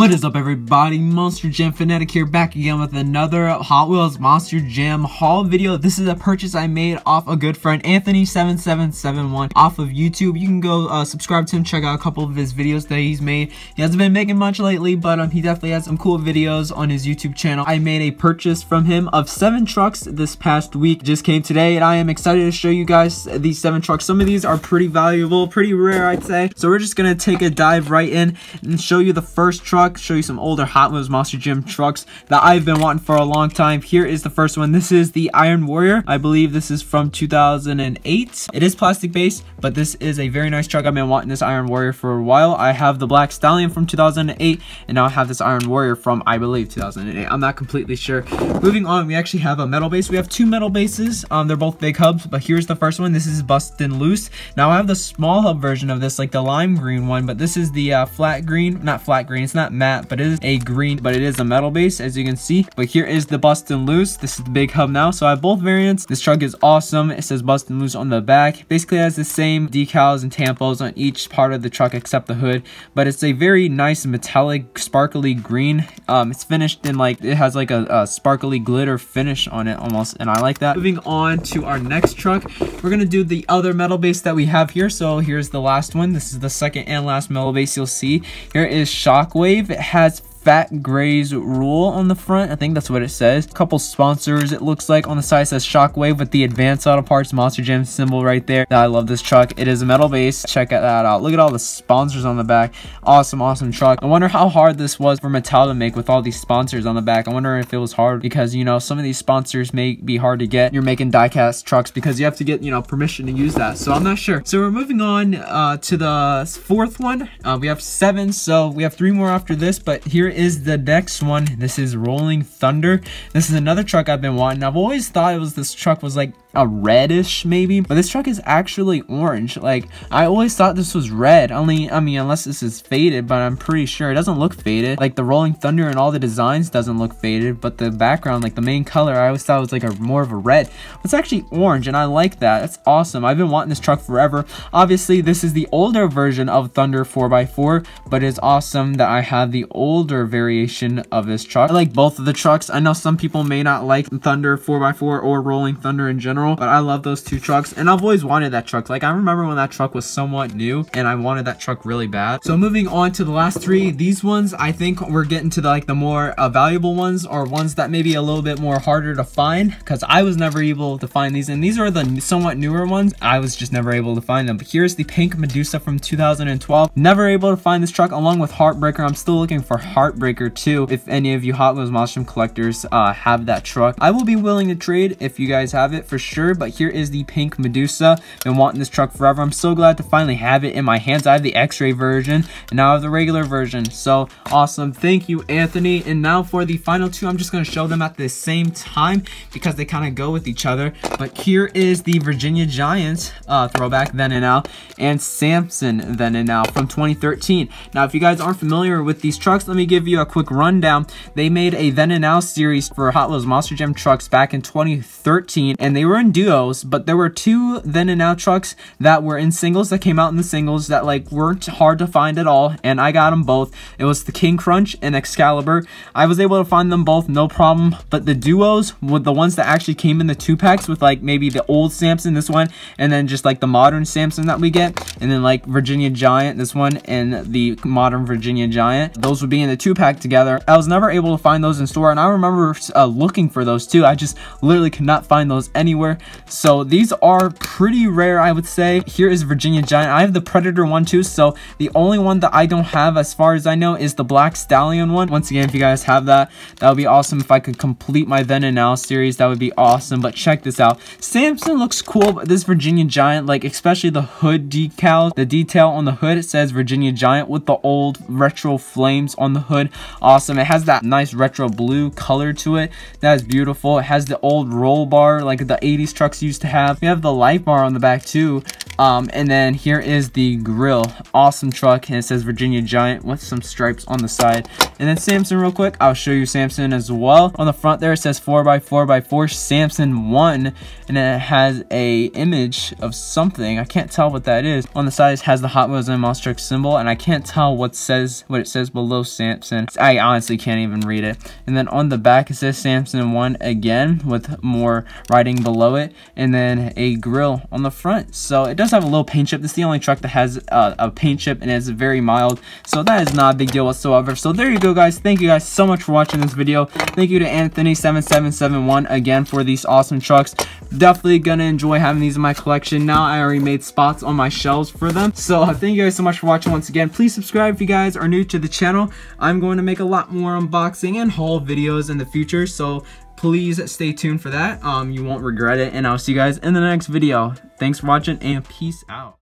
What is up everybody, Monster Jam Fanatic here, back again with another Hot Wheels Monster Jam haul video. This is a purchase I made off a good friend, Anthony7771, off of YouTube. You can go uh, subscribe to him, check out a couple of his videos that he's made. He hasn't been making much lately, but um, he definitely has some cool videos on his YouTube channel. I made a purchase from him of seven trucks this past week. Just came today, and I am excited to show you guys these seven trucks. Some of these are pretty valuable, pretty rare, I'd say. So we're just going to take a dive right in and show you the first truck truck, show you some older Hot Wheels Monster Gym trucks that I've been wanting for a long time. Here is the first one. This is the Iron Warrior. I believe this is from 2008. It is plastic based, but this is a very nice truck. I've been wanting this Iron Warrior for a while. I have the Black Stallion from 2008, and now I have this Iron Warrior from, I believe, 2008. I'm not completely sure. Moving on, we actually have a metal base. We have two metal bases. Um, They're both big hubs, but here's the first one. This is Bustin' Loose. Now I have the small hub version of this, like the lime green one, but this is the uh, flat green, not flat green, it's not not matte, but it is a green, but it is a metal base, as you can see. But here is the Bust and Loose. This is the big hub now. So I have both variants. This truck is awesome. It says Bust and Loose on the back. Basically has the same decals and tampos on each part of the truck except the hood. But it's a very nice metallic, sparkly green. Um, it's finished in like, it has like a, a sparkly glitter finish on it almost. And I like that. Moving on to our next truck, we're going to do the other metal base that we have here. So here's the last one. This is the second and last metal base you'll see. Here is Shockwave believe it has Fat Gray's Rule on the front. I think that's what it says. A couple sponsors, it looks like. On the side says Shockwave with the Advanced Auto Parts Monster Jam symbol right there. I love this truck. It is a metal base. Check that out. Look at all the sponsors on the back. Awesome, awesome truck. I wonder how hard this was for Mattel to make with all these sponsors on the back. I wonder if it was hard because, you know, some of these sponsors may be hard to get. You're making diecast trucks because you have to get, you know, permission to use that. So I'm not sure. So we're moving on uh, to the fourth one. Uh, we have seven, so we have three more after this, but here is the next one. This is Rolling Thunder. This is another truck I've been wanting. I've always thought it was this truck was like a reddish maybe, but this truck is actually orange. Like I always thought this was red. Only I mean unless this is faded, but I'm pretty sure it doesn't look faded. Like the Rolling Thunder and all the designs doesn't look faded, but the background, like the main color, I always thought was like a more of a red. It's actually orange and I like that. That's awesome. I've been wanting this truck forever. Obviously, this is the older version of Thunder 4x4, but it's awesome that I have the older another variation of this truck. I like both of the trucks. I know some people may not like Thunder 4x4 or Rolling Thunder in general, but I love those two trucks. And I've always wanted that truck. Like I remember when that truck was somewhat new and I wanted that truck really bad. So moving on to the last three, these ones I think we're getting to the, like the more uh, valuable ones or ones that may be a little bit more harder to find because I was never able to find these. And these are the somewhat newer ones. I was just never able to find them. But here's the pink Medusa from 2012. Never able to find this truck along with Heartbreaker. I'm still looking for Heart Heartbreaker too, if any of you Hot Wheels Monstrum collectors uh, have that truck. I will be willing to trade if you guys have it for sure, but here is the pink Medusa. Been wanting this truck forever. I'm so glad to finally have it in my hands. I have the x-ray version, and now I have the regular version. So awesome. Thank you, Anthony. And now for the final two, I'm just gonna show them at the same time because they kind of go with each other. But here is the Virginia Giants uh, throwback then and now, and Samson then and now from 2013. Now, if you guys aren't familiar with these trucks, let me give give you a quick rundown, they made a then and now series for Hot Wheels Monster Jam trucks back in 2013, and they were in duos, but there were two then and now trucks that were in singles that came out in the singles that like weren't hard to find at all, and I got them both. It was the King Crunch and Excalibur. I was able to find them both, no problem, but the duos with the ones that actually came in the two packs with like maybe the old Samson, this one, and then just like the modern Samson that we get, and then like Virginia Giant, this one, and the modern Virginia Giant. Those would be in the two two pack together. I was never able to find those in store and I remember uh, looking for those too. I just literally could not find those anywhere. So these are pretty rare, I would say. Here is Virginia Giant. I have the Predator one too. So the only one that I don't have as far as I know is the Black Stallion one. Once again, if you guys have that, that would be awesome. If I could complete my then and now series, that would be awesome. But check this out. Samson looks cool, but this Virginia Giant, like especially the hood decal, the detail on the hood, it says Virginia Giant with the old retro flames on the hood Awesome. It has that nice retro blue color to it. That is beautiful. It has the old roll bar like the 80s trucks used to have. We have the light bar on the back too. Um, and then here is the grill. Awesome truck, and it says Virginia Giant with some stripes on the side. And then Samson real quick, I'll show you Samson as well. On the front there, it says 4x4x4 Samson 1, and it has a image of something. I can't tell what that is. On the side, it has the Hot Wheels and Monster Truck symbol, and I can't tell what says what it says below Samson. I honestly can't even read it. And then on the back, it says Samson 1 again with more writing below it, and then a grill on the front. So it does does have a little paint chip. This is the only truck that has uh, a paint chip and it's very mild. So that is not a big deal whatsoever. So there you go, guys. Thank you guys so much for watching this video. Thank you to Anthony7771 again for these awesome trucks. Definitely gonna enjoy having these in my collection. Now I already made spots on my shelves for them. So uh, thank you guys so much for watching once again. Please subscribe if you guys are new to the channel. I'm going to make a lot more unboxing and haul videos in the future. So please stay tuned for that. Um, you won't regret it, and I'll see you guys in the next video. Thanks for watching, and peace out.